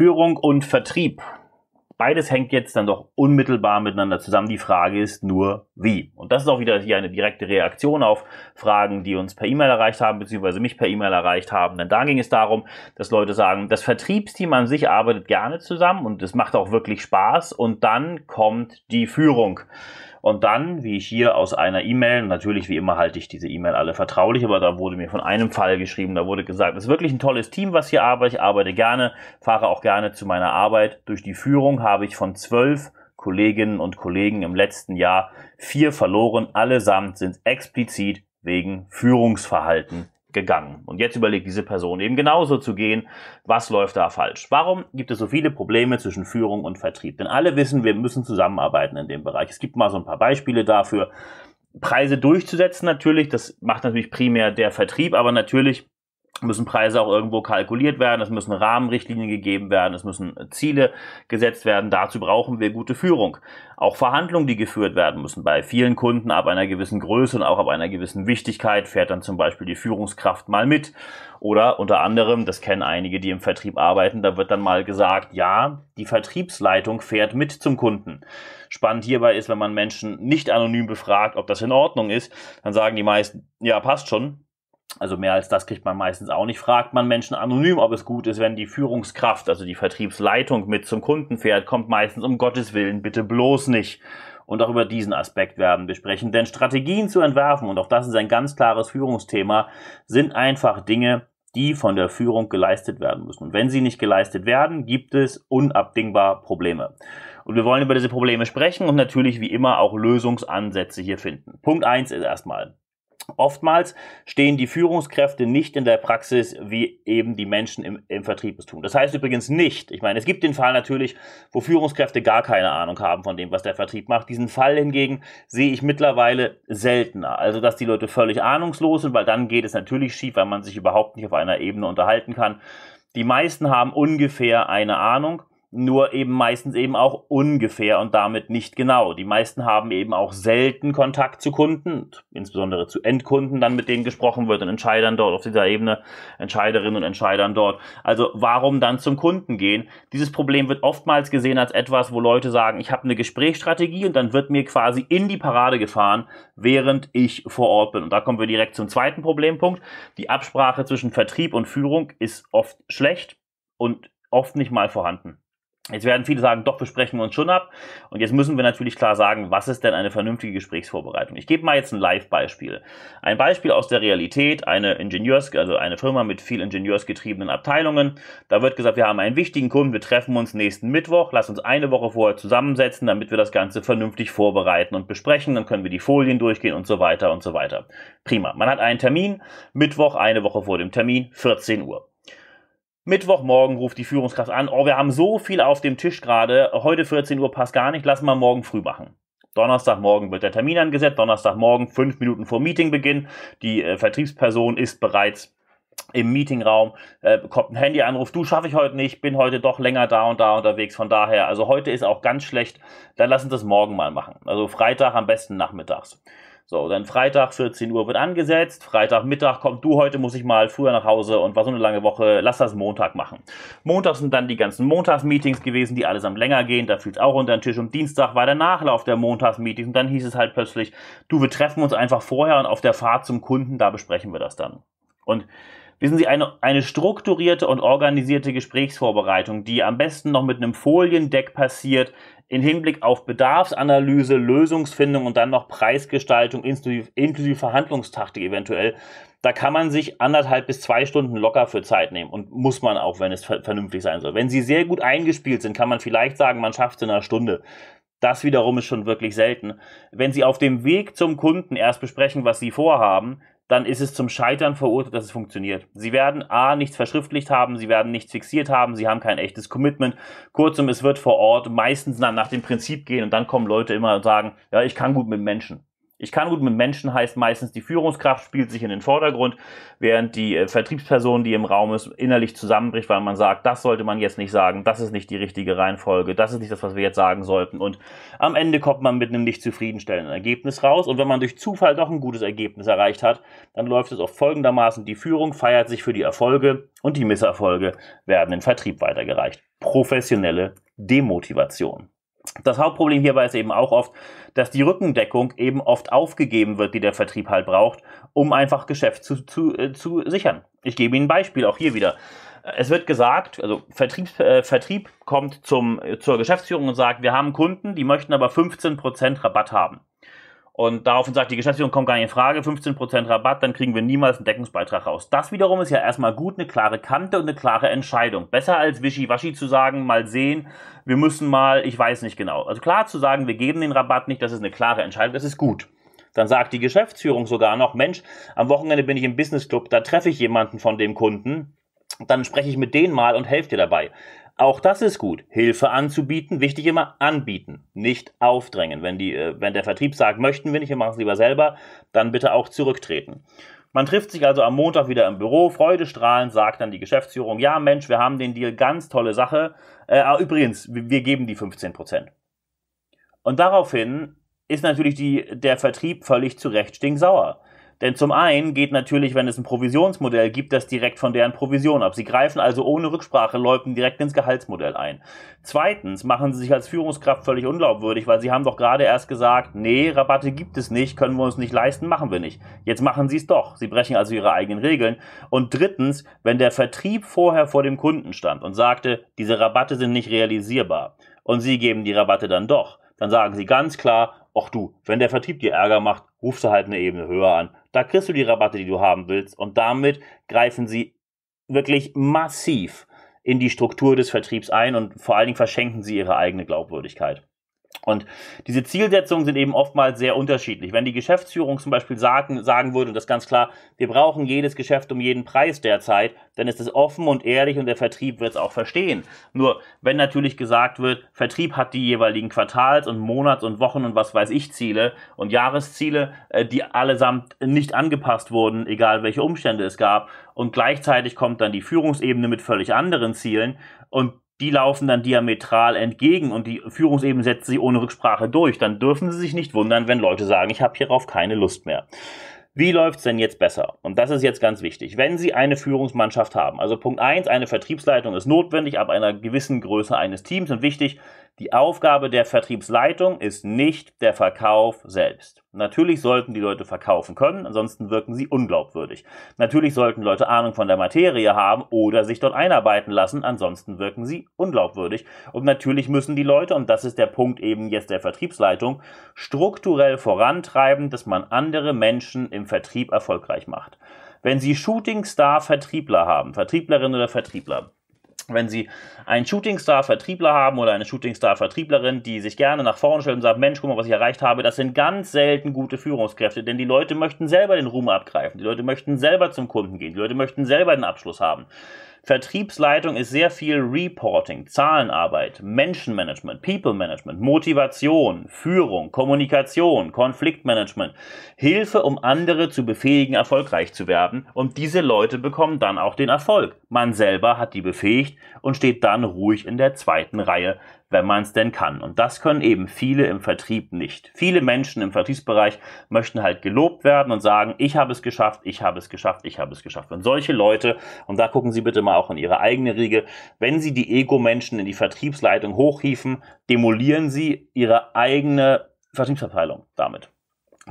Führung und Vertrieb. Beides hängt jetzt dann doch unmittelbar miteinander zusammen. Die Frage ist nur, wie. Und das ist auch wieder hier eine direkte Reaktion auf Fragen, die uns per E-Mail erreicht haben, beziehungsweise mich per E-Mail erreicht haben. Denn da ging es darum, dass Leute sagen, das Vertriebsteam an sich arbeitet gerne zusammen und es macht auch wirklich Spaß. Und dann kommt die Führung. Und dann, wie ich hier aus einer E-Mail, natürlich wie immer halte ich diese E-Mail alle vertraulich, aber da wurde mir von einem Fall geschrieben, da wurde gesagt, es ist wirklich ein tolles Team, was hier arbeitet, ich arbeite gerne, fahre auch gerne zu meiner Arbeit. Durch die Führung habe ich von zwölf Kolleginnen und Kollegen im letzten Jahr vier verloren, allesamt sind explizit wegen Führungsverhalten gegangen. Und jetzt überlegt diese Person eben genauso zu gehen, was läuft da falsch? Warum gibt es so viele Probleme zwischen Führung und Vertrieb? Denn alle wissen, wir müssen zusammenarbeiten in dem Bereich. Es gibt mal so ein paar Beispiele dafür. Preise durchzusetzen natürlich, das macht natürlich primär der Vertrieb, aber natürlich müssen Preise auch irgendwo kalkuliert werden, es müssen Rahmenrichtlinien gegeben werden, es müssen Ziele gesetzt werden. Dazu brauchen wir gute Führung. Auch Verhandlungen, die geführt werden müssen. Bei vielen Kunden ab einer gewissen Größe und auch ab einer gewissen Wichtigkeit fährt dann zum Beispiel die Führungskraft mal mit. Oder unter anderem, das kennen einige, die im Vertrieb arbeiten, da wird dann mal gesagt, ja, die Vertriebsleitung fährt mit zum Kunden. Spannend hierbei ist, wenn man Menschen nicht anonym befragt, ob das in Ordnung ist, dann sagen die meisten, ja, passt schon, also mehr als das kriegt man meistens auch nicht. Fragt man Menschen anonym, ob es gut ist, wenn die Führungskraft, also die Vertriebsleitung mit zum Kunden fährt, kommt meistens um Gottes Willen bitte bloß nicht. Und auch über diesen Aspekt werden wir sprechen. Denn Strategien zu entwerfen, und auch das ist ein ganz klares Führungsthema, sind einfach Dinge, die von der Führung geleistet werden müssen. Und wenn sie nicht geleistet werden, gibt es unabdingbar Probleme. Und wir wollen über diese Probleme sprechen und natürlich wie immer auch Lösungsansätze hier finden. Punkt 1 ist erstmal, Oftmals stehen die Führungskräfte nicht in der Praxis, wie eben die Menschen im, im Vertrieb es tun. Das heißt übrigens nicht, ich meine, es gibt den Fall natürlich, wo Führungskräfte gar keine Ahnung haben von dem, was der Vertrieb macht. Diesen Fall hingegen sehe ich mittlerweile seltener. Also, dass die Leute völlig ahnungslos sind, weil dann geht es natürlich schief, weil man sich überhaupt nicht auf einer Ebene unterhalten kann. Die meisten haben ungefähr eine Ahnung nur eben meistens eben auch ungefähr und damit nicht genau. Die meisten haben eben auch selten Kontakt zu Kunden, insbesondere zu Endkunden, dann mit denen gesprochen wird und Entscheidern dort auf dieser Ebene, Entscheiderinnen und Entscheidern dort. Also warum dann zum Kunden gehen? Dieses Problem wird oftmals gesehen als etwas, wo Leute sagen, ich habe eine Gesprächsstrategie und dann wird mir quasi in die Parade gefahren, während ich vor Ort bin. Und da kommen wir direkt zum zweiten Problempunkt. Die Absprache zwischen Vertrieb und Führung ist oft schlecht und oft nicht mal vorhanden. Jetzt werden viele sagen, doch, besprechen wir uns schon ab. Und jetzt müssen wir natürlich klar sagen, was ist denn eine vernünftige Gesprächsvorbereitung? Ich gebe mal jetzt ein Live-Beispiel. Ein Beispiel aus der Realität, eine Ingenieurs, also eine Firma mit viel ingenieursgetriebenen Abteilungen. Da wird gesagt, wir haben einen wichtigen Kunden, wir treffen uns nächsten Mittwoch, lass uns eine Woche vorher zusammensetzen, damit wir das Ganze vernünftig vorbereiten und besprechen. Dann können wir die Folien durchgehen und so weiter und so weiter. Prima. Man hat einen Termin, Mittwoch, eine Woche vor dem Termin, 14 Uhr. Mittwochmorgen ruft die Führungskraft an, oh, wir haben so viel auf dem Tisch gerade, heute 14 Uhr passt gar nicht, lassen wir morgen früh machen. Donnerstagmorgen wird der Termin angesetzt, Donnerstagmorgen, fünf Minuten vor Meetingbeginn. Die äh, Vertriebsperson ist bereits im Meetingraum, äh, kommt ein Handyanruf, du schaffe ich heute nicht, bin heute doch länger da und da unterwegs, von daher, also heute ist auch ganz schlecht, dann lassen wir es morgen mal machen. Also Freitag am besten nachmittags. So, dann Freitag 14 Uhr wird angesetzt. Freitagmittag kommt du heute, muss ich mal früher nach Hause und war so eine lange Woche. Lass das Montag machen. Montag sind dann die ganzen Montagsmeetings gewesen, die allesamt länger gehen. Da fiel es auch unter den Tisch. Und Dienstag war der Nachlauf der Montagsmeetings. Und dann hieß es halt plötzlich, du, wir treffen uns einfach vorher und auf der Fahrt zum Kunden, da besprechen wir das dann. Und Wissen Sie, eine, eine strukturierte und organisierte Gesprächsvorbereitung, die am besten noch mit einem Foliendeck passiert, in Hinblick auf Bedarfsanalyse, Lösungsfindung und dann noch Preisgestaltung inklusive, inklusive Verhandlungstaktik eventuell, da kann man sich anderthalb bis zwei Stunden locker für Zeit nehmen und muss man auch, wenn es vernünftig sein soll. Wenn sie sehr gut eingespielt sind, kann man vielleicht sagen, man schafft es in einer Stunde. Das wiederum ist schon wirklich selten. Wenn Sie auf dem Weg zum Kunden erst besprechen, was Sie vorhaben, dann ist es zum Scheitern verurteilt, dass es funktioniert. Sie werden A, nichts verschriftlicht haben, sie werden nichts fixiert haben, sie haben kein echtes Commitment. Kurzum, es wird vor Ort meistens dann nach dem Prinzip gehen und dann kommen Leute immer und sagen, ja, ich kann gut mit Menschen. Ich kann gut mit Menschen heißt meistens, die Führungskraft spielt sich in den Vordergrund, während die äh, Vertriebsperson, die im Raum ist, innerlich zusammenbricht, weil man sagt, das sollte man jetzt nicht sagen, das ist nicht die richtige Reihenfolge, das ist nicht das, was wir jetzt sagen sollten. Und am Ende kommt man mit einem nicht zufriedenstellenden Ergebnis raus. Und wenn man durch Zufall doch ein gutes Ergebnis erreicht hat, dann läuft es auch folgendermaßen, die Führung feiert sich für die Erfolge und die Misserfolge werden in Vertrieb weitergereicht. Professionelle Demotivation. Das Hauptproblem hierbei ist eben auch oft, dass die Rückendeckung eben oft aufgegeben wird, die der Vertrieb halt braucht, um einfach Geschäft zu, zu, äh, zu sichern. Ich gebe Ihnen ein Beispiel, auch hier wieder. Es wird gesagt, also Vertriebs, äh, Vertrieb kommt zum, äh, zur Geschäftsführung und sagt, wir haben Kunden, die möchten aber 15% Rabatt haben. Und daraufhin sagt die Geschäftsführung, kommt gar nicht in Frage, 15% Rabatt, dann kriegen wir niemals einen Deckungsbeitrag raus. Das wiederum ist ja erstmal gut, eine klare Kante und eine klare Entscheidung. Besser als wischiwaschi zu sagen, mal sehen, wir müssen mal, ich weiß nicht genau. Also klar zu sagen, wir geben den Rabatt nicht, das ist eine klare Entscheidung, das ist gut. Dann sagt die Geschäftsführung sogar noch, Mensch, am Wochenende bin ich im Business Club, da treffe ich jemanden von dem Kunden, dann spreche ich mit denen mal und helfe dir dabei. Auch das ist gut, Hilfe anzubieten. Wichtig immer anbieten, nicht aufdrängen. Wenn, die, äh, wenn der Vertrieb sagt, möchten wir nicht, wir machen es lieber selber, dann bitte auch zurücktreten. Man trifft sich also am Montag wieder im Büro, freudestrahlend sagt dann die Geschäftsführung, ja Mensch, wir haben den Deal, ganz tolle Sache. Äh, ah, übrigens, wir geben die 15%. Und daraufhin ist natürlich die, der Vertrieb völlig zu Recht stinksauer. Denn zum einen geht natürlich, wenn es ein Provisionsmodell gibt, das direkt von deren Provision ab. Sie greifen also ohne Rücksprache Leuten direkt ins Gehaltsmodell ein. Zweitens machen sie sich als Führungskraft völlig unglaubwürdig, weil sie haben doch gerade erst gesagt, nee, Rabatte gibt es nicht, können wir uns nicht leisten, machen wir nicht. Jetzt machen sie es doch. Sie brechen also ihre eigenen Regeln. Und drittens, wenn der Vertrieb vorher vor dem Kunden stand und sagte, diese Rabatte sind nicht realisierbar und sie geben die Rabatte dann doch, dann sagen sie ganz klar, ach du, wenn der Vertrieb dir Ärger macht, rufst du halt eine Ebene höher an da kriegst du die Rabatte, die du haben willst. Und damit greifen sie wirklich massiv in die Struktur des Vertriebs ein und vor allen Dingen verschenken sie ihre eigene Glaubwürdigkeit. Und diese Zielsetzungen sind eben oftmals sehr unterschiedlich. Wenn die Geschäftsführung zum Beispiel sagen, sagen würde, und das ganz klar, wir brauchen jedes Geschäft um jeden Preis derzeit, dann ist es offen und ehrlich und der Vertrieb wird es auch verstehen. Nur, wenn natürlich gesagt wird, Vertrieb hat die jeweiligen Quartals- und Monats- und Wochen- und was weiß ich Ziele und Jahresziele, äh, die allesamt nicht angepasst wurden, egal welche Umstände es gab. Und gleichzeitig kommt dann die Führungsebene mit völlig anderen Zielen und die laufen dann diametral entgegen und die Führungsebene setzt sie ohne Rücksprache durch. Dann dürfen sie sich nicht wundern, wenn Leute sagen, ich habe hierauf keine Lust mehr. Wie läuft's denn jetzt besser? Und das ist jetzt ganz wichtig. Wenn Sie eine Führungsmannschaft haben, also Punkt eins, eine Vertriebsleitung ist notwendig ab einer gewissen Größe eines Teams und wichtig, die Aufgabe der Vertriebsleitung ist nicht der Verkauf selbst. Natürlich sollten die Leute verkaufen können, ansonsten wirken sie unglaubwürdig. Natürlich sollten Leute Ahnung von der Materie haben oder sich dort einarbeiten lassen, ansonsten wirken sie unglaubwürdig. Und natürlich müssen die Leute, und das ist der Punkt eben jetzt der Vertriebsleitung, strukturell vorantreiben, dass man andere Menschen im Vertrieb erfolgreich macht. Wenn Sie Shooting Star Vertriebler haben, Vertrieblerinnen oder Vertriebler, wenn Sie einen Shootingstar-Vertriebler haben oder eine Shootingstar-Vertrieblerin, die sich gerne nach vorne stellt und sagt, Mensch, guck mal, was ich erreicht habe, das sind ganz selten gute Führungskräfte, denn die Leute möchten selber den Ruhm abgreifen, die Leute möchten selber zum Kunden gehen, die Leute möchten selber den Abschluss haben. Vertriebsleitung ist sehr viel Reporting, Zahlenarbeit, Menschenmanagement, People Management, Motivation, Führung, Kommunikation, Konfliktmanagement, Hilfe, um andere zu befähigen, erfolgreich zu werden. Und diese Leute bekommen dann auch den Erfolg. Man selber hat die befähigt und steht dann ruhig in der zweiten Reihe wenn man es denn kann. Und das können eben viele im Vertrieb nicht. Viele Menschen im Vertriebsbereich möchten halt gelobt werden und sagen, ich habe es geschafft, ich habe es geschafft, ich habe es geschafft. Und solche Leute, und da gucken Sie bitte mal auch in Ihre eigene Riege, wenn Sie die Ego-Menschen in die Vertriebsleitung hochhiefen, demolieren Sie Ihre eigene Vertriebsabteilung damit.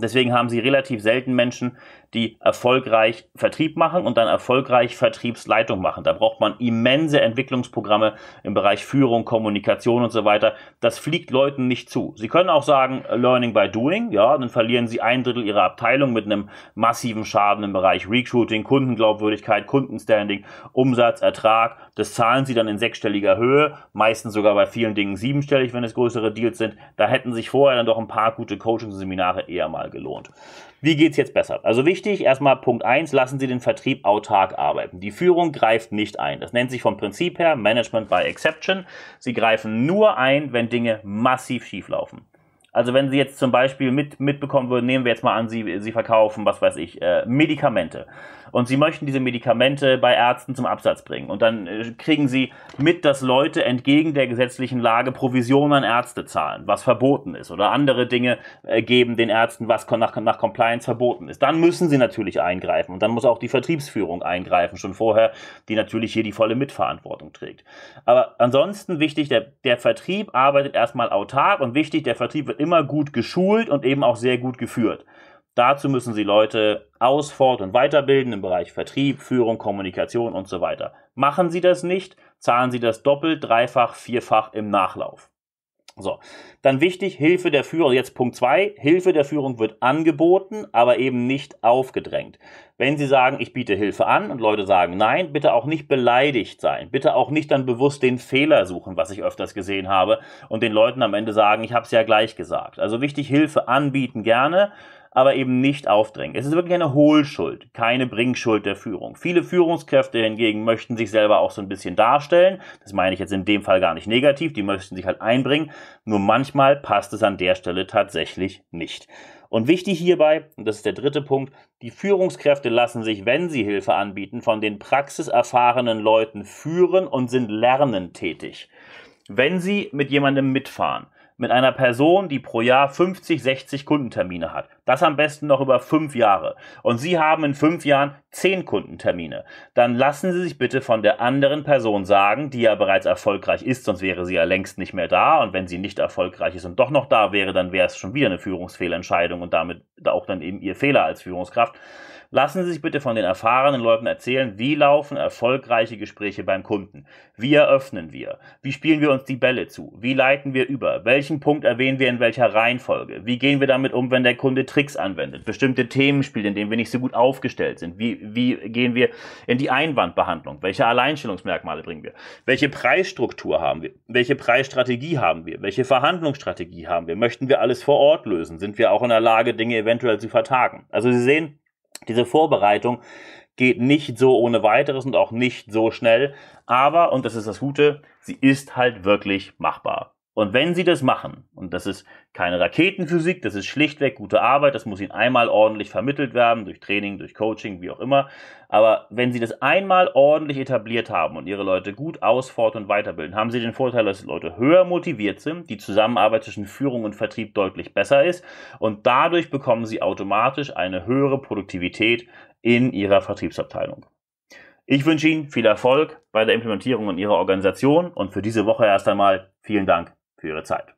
Deswegen haben sie relativ selten Menschen, die erfolgreich Vertrieb machen und dann erfolgreich Vertriebsleitung machen. Da braucht man immense Entwicklungsprogramme im Bereich Führung, Kommunikation und so weiter. Das fliegt Leuten nicht zu. Sie können auch sagen, äh, Learning by Doing, ja, dann verlieren sie ein Drittel ihrer Abteilung mit einem massiven Schaden im Bereich Recruiting, Kundenglaubwürdigkeit, Kundenstanding, Umsatz, Ertrag. Das zahlen sie dann in sechsstelliger Höhe, meistens sogar bei vielen Dingen siebenstellig, wenn es größere Deals sind. Da hätten sich vorher dann doch ein paar gute Coaching-Seminare eher mal gelohnt. Wie geht es jetzt besser? Also wichtig wichtig. Erstmal Punkt 1, lassen Sie den Vertrieb autark arbeiten. Die Führung greift nicht ein. Das nennt sich vom Prinzip her Management by Exception. Sie greifen nur ein, wenn Dinge massiv schieflaufen. Also wenn Sie jetzt zum Beispiel mit, mitbekommen würden, nehmen wir jetzt mal an, Sie, Sie verkaufen, was weiß ich, äh, Medikamente. Und Sie möchten diese Medikamente bei Ärzten zum Absatz bringen. Und dann äh, kriegen Sie mit, dass Leute entgegen der gesetzlichen Lage Provisionen an Ärzte zahlen, was verboten ist. Oder andere Dinge äh, geben den Ärzten, was nach, nach Compliance verboten ist. Dann müssen Sie natürlich eingreifen. Und dann muss auch die Vertriebsführung eingreifen, schon vorher, die natürlich hier die volle Mitverantwortung trägt. Aber ansonsten wichtig, der, der Vertrieb arbeitet erstmal autark und wichtig, der Vertrieb wird immer gut geschult und eben auch sehr gut geführt. Dazu müssen sie Leute aus, fort und weiterbilden im Bereich Vertrieb, Führung, Kommunikation und so weiter. Machen sie das nicht, zahlen sie das doppelt, dreifach, vierfach im Nachlauf. So, dann wichtig, Hilfe der Führung, jetzt Punkt 2, Hilfe der Führung wird angeboten, aber eben nicht aufgedrängt. Wenn Sie sagen, ich biete Hilfe an und Leute sagen nein, bitte auch nicht beleidigt sein, bitte auch nicht dann bewusst den Fehler suchen, was ich öfters gesehen habe, und den Leuten am Ende sagen, ich habe es ja gleich gesagt. Also wichtig, Hilfe anbieten gerne, aber eben nicht aufdrängen. Es ist wirklich eine Hohlschuld, keine Bringschuld der Führung. Viele Führungskräfte hingegen möchten sich selber auch so ein bisschen darstellen. Das meine ich jetzt in dem Fall gar nicht negativ, die möchten sich halt einbringen. Nur manchmal passt es an der Stelle tatsächlich nicht. Und wichtig hierbei, und das ist der dritte Punkt, die Führungskräfte lassen sich, wenn sie Hilfe anbieten, von den praxiserfahrenen Leuten führen und sind lernend tätig. Wenn sie mit jemandem mitfahren, mit einer Person, die pro Jahr 50, 60 Kundentermine hat. Das am besten noch über fünf Jahre. Und Sie haben in fünf Jahren zehn Kundentermine. Dann lassen Sie sich bitte von der anderen Person sagen, die ja bereits erfolgreich ist, sonst wäre sie ja längst nicht mehr da. Und wenn sie nicht erfolgreich ist und doch noch da wäre, dann wäre es schon wieder eine Führungsfehlentscheidung und damit auch dann eben Ihr Fehler als Führungskraft. Lassen Sie sich bitte von den erfahrenen Leuten erzählen, wie laufen erfolgreiche Gespräche beim Kunden? Wie eröffnen wir? Wie spielen wir uns die Bälle zu? Wie leiten wir über? Welchen Punkt erwähnen wir in welcher Reihenfolge? Wie gehen wir damit um, wenn der Kunde Tricks anwendet? Bestimmte Themen spielt, in denen wir nicht so gut aufgestellt sind. Wie, wie gehen wir in die Einwandbehandlung? Welche Alleinstellungsmerkmale bringen wir? Welche Preisstruktur haben wir? Welche Preisstrategie haben wir? Welche Verhandlungsstrategie haben wir? Möchten wir alles vor Ort lösen? Sind wir auch in der Lage, Dinge eventuell zu vertagen? Also Sie sehen, diese Vorbereitung geht nicht so ohne weiteres und auch nicht so schnell, aber, und das ist das Gute, sie ist halt wirklich machbar. Und wenn sie das machen, und das ist keine Raketenphysik, das ist schlichtweg gute Arbeit, das muss ihnen einmal ordentlich vermittelt werden, durch Training, durch Coaching, wie auch immer. Aber wenn sie das einmal ordentlich etabliert haben und ihre Leute gut ausfort und weiterbilden, haben sie den Vorteil, dass die Leute höher motiviert sind, die Zusammenarbeit zwischen Führung und Vertrieb deutlich besser ist und dadurch bekommen sie automatisch eine höhere Produktivität in ihrer Vertriebsabteilung. Ich wünsche Ihnen viel Erfolg bei der Implementierung in Ihrer Organisation und für diese Woche erst einmal vielen Dank für Ihre Zeit.